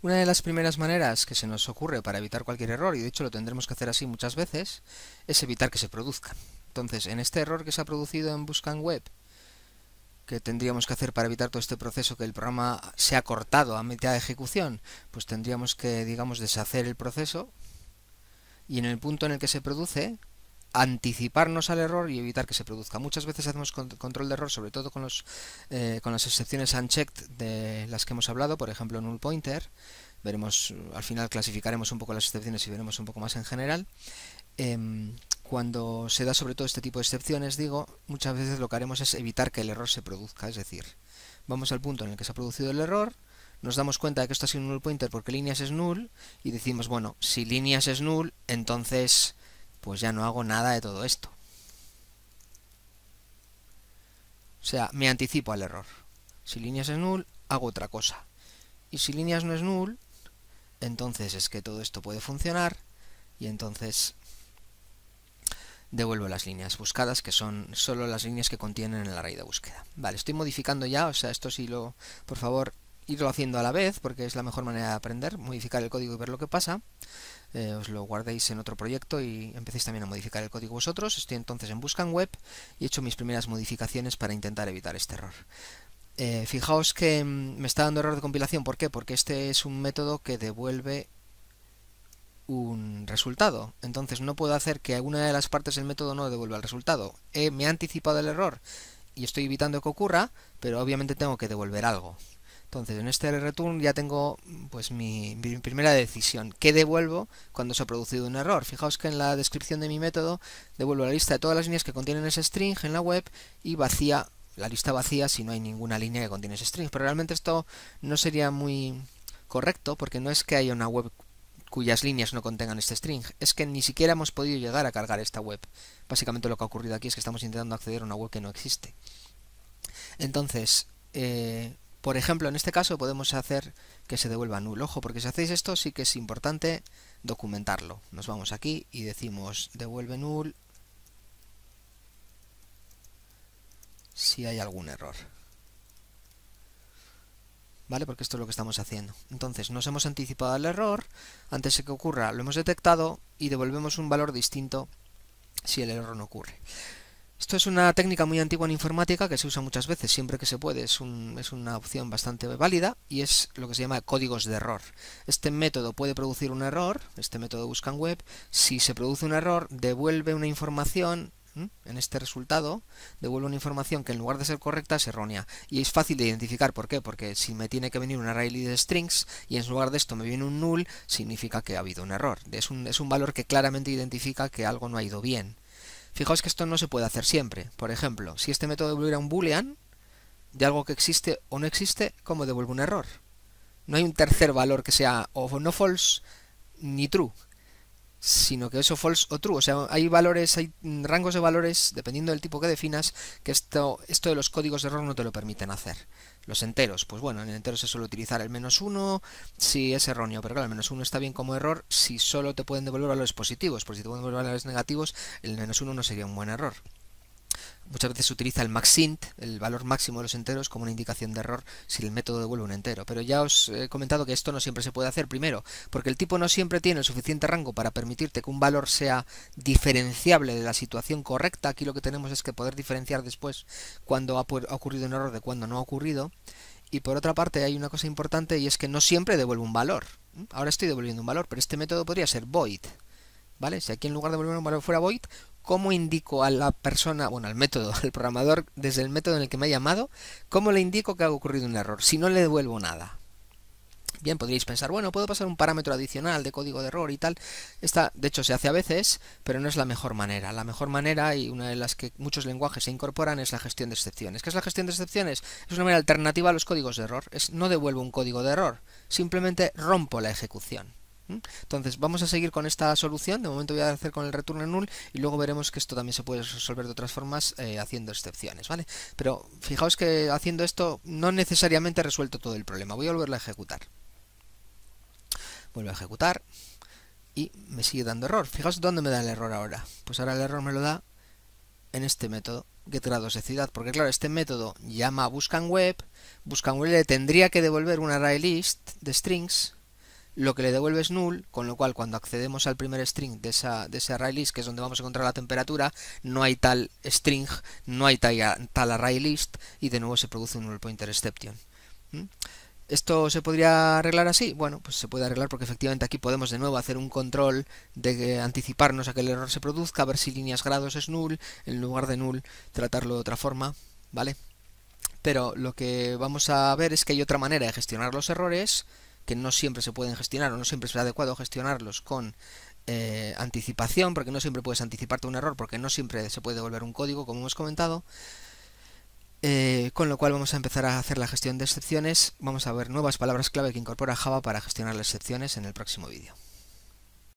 Una de las primeras maneras que se nos ocurre para evitar cualquier error, y de hecho lo tendremos que hacer así muchas veces, es evitar que se produzca. Entonces, en este error que se ha producido en Buscan Web, que tendríamos que hacer para evitar todo este proceso que el programa se ha cortado a mitad de ejecución, pues tendríamos que, digamos, deshacer el proceso y en el punto en el que se produce, anticiparnos al error y evitar que se produzca. Muchas veces hacemos control de error, sobre todo con, los, eh, con las excepciones unchecked de las que hemos hablado, por ejemplo, null pointer. Veremos, al final clasificaremos un poco las excepciones y veremos un poco más en general. Em, cuando se da sobre todo este tipo de excepciones, digo, muchas veces lo que haremos es evitar que el error se produzca, es decir, vamos al punto en el que se ha producido el error, nos damos cuenta de que esto ha sido un null pointer porque líneas es null y decimos, bueno, si líneas es null, entonces pues ya no hago nada de todo esto. O sea, me anticipo al error. Si líneas es null, hago otra cosa. Y si líneas no es null, entonces es que todo esto puede funcionar y entonces devuelvo las líneas buscadas, que son solo las líneas que contienen la raíz de búsqueda. Vale, estoy modificando ya, o sea, esto si lo... Por favor, irlo haciendo a la vez, porque es la mejor manera de aprender, modificar el código y ver lo que pasa. Eh, os lo guardéis en otro proyecto y empecéis también a modificar el código vosotros. Estoy entonces en en Web y he hecho mis primeras modificaciones para intentar evitar este error. Eh, fijaos que mm, me está dando error de compilación, ¿por qué? Porque este es un método que devuelve un resultado. Entonces no puedo hacer que alguna de las partes del método no devuelva el resultado. Eh, me ha anticipado el error y estoy evitando que ocurra, pero obviamente tengo que devolver algo. Entonces, en este return ya tengo pues mi, primera decisión. ¿Qué devuelvo cuando se ha producido un error? Fijaos que en la descripción de mi método devuelvo la lista de todas las líneas que contienen ese string en la web y vacía la lista vacía si no hay ninguna línea que contiene ese string. Pero realmente esto no sería muy correcto porque no es que haya una web cuyas líneas no contengan este string, es que ni siquiera hemos podido llegar a cargar esta web. Básicamente lo que ha ocurrido aquí es que estamos intentando acceder a una web que no existe. Entonces, eh, por ejemplo, en este caso podemos hacer que se devuelva null. Ojo, porque si hacéis esto sí que es importante documentarlo. Nos vamos aquí y decimos devuelve null si hay algún error. ¿Vale? Porque esto es lo que estamos haciendo. Entonces, nos hemos anticipado al error, antes de que ocurra lo hemos detectado y devolvemos un valor distinto si el error no ocurre. Esto es una técnica muy antigua en informática que se usa muchas veces, siempre que se puede. Es, una opción bastante válida y es lo que se llama códigos de error. Este método puede producir un error, este método en web. Si se produce un error, devuelve una información en este resultado, devuelve una información que en lugar de ser correcta es errónea. Y es fácil de identificar, ¿por qué? Porque si me tiene que venir un array de strings y en lugar de esto me viene un null, significa que ha habido un error. es un valor que claramente identifica que algo no ha ido bien. Fijaos que esto no se puede hacer siempre. Por ejemplo, si este método devolviera un boolean de algo que existe o no existe, ¿cómo devuelve un error? No hay un tercer valor que sea o no false ni true sino que eso false o true. O sea, hay valores, hay rangos de valores, dependiendo del tipo que definas, que esto, esto de los códigos de error no te lo permiten hacer. Los enteros, pues bueno, en el entero se suele utilizar el menos uno si es erróneo, pero claro, el menos uno está bien como error si solo te pueden devolver valores positivos, porque si te pueden devolver valores negativos, el menos uno no sería un buen error. Muchas veces se utiliza el maxint, el valor máximo de los enteros, como una indicación de error si el método devuelve un entero. Pero ya os he comentado que esto no siempre se puede hacer, primero, porque el tipo no siempre tiene el suficiente rango para permitirte que un valor sea diferenciable de la situación correcta. Aquí lo que tenemos es que poder diferenciar después cuando ha ocurrido un error de cuando no ha ocurrido. Y por otra parte hay una cosa importante y es que no siempre devuelve un valor. Ahora estoy devolviendo un valor, pero este método podría ser void. ¿Vale? Si aquí en lugar de devolver un valor fuera void, cómo indico a la persona, bueno, al método, al programador, desde el método en el que me ha llamado, cómo le indico que ha ocurrido un error, si no le devuelvo nada. Bien, podríais pensar, bueno, puedo pasar un parámetro adicional de código de error y tal. Esta, de hecho, se hace a veces, pero no es la mejor manera. La mejor manera, y una de las que muchos lenguajes se incorporan, es la gestión de excepciones. ¿Qué es la gestión de excepciones? Es una manera alternativa a los códigos de error. Es no devuelvo un código de error, simplemente rompo la ejecución. Entonces vamos a seguir con esta solución, de momento voy a hacer con el return null y luego veremos que esto también se puede resolver de otras formas eh, haciendo excepciones, ¿vale? Pero fijaos que haciendo esto no necesariamente he resuelto todo el problema, voy a volverlo a ejecutar. Vuelvo a ejecutar y me sigue dando error. Fijaos dónde me da el error ahora. Pues ahora el error me lo da en este método grados de ciudad, porque claro, este método llama a buscanWeb, buscanWeb le tendría que devolver un ArrayList de strings lo que le devuelve es null, con lo cual cuando accedemos al primer string de, esa, de ese array list, que es donde vamos a encontrar la temperatura, no hay tal string, no hay tal, tal array list, y de nuevo se produce un null pointer exception. ¿Mm? ¿Esto se podría arreglar así? Bueno, pues se puede arreglar porque efectivamente aquí podemos de nuevo hacer un control de anticiparnos a que el error se produzca, ver si líneas grados es null, en lugar de null tratarlo de otra forma, ¿vale? Pero lo que vamos a ver es que hay otra manera de gestionar los errores, que no siempre se pueden gestionar o no siempre es adecuado gestionarlos con eh, anticipación, porque no siempre puedes anticiparte un error, porque no siempre se puede devolver un código, como hemos comentado. Eh, con lo cual vamos a empezar a hacer la gestión de excepciones. Vamos a ver nuevas palabras clave que incorpora Java para gestionar las excepciones en el próximo vídeo.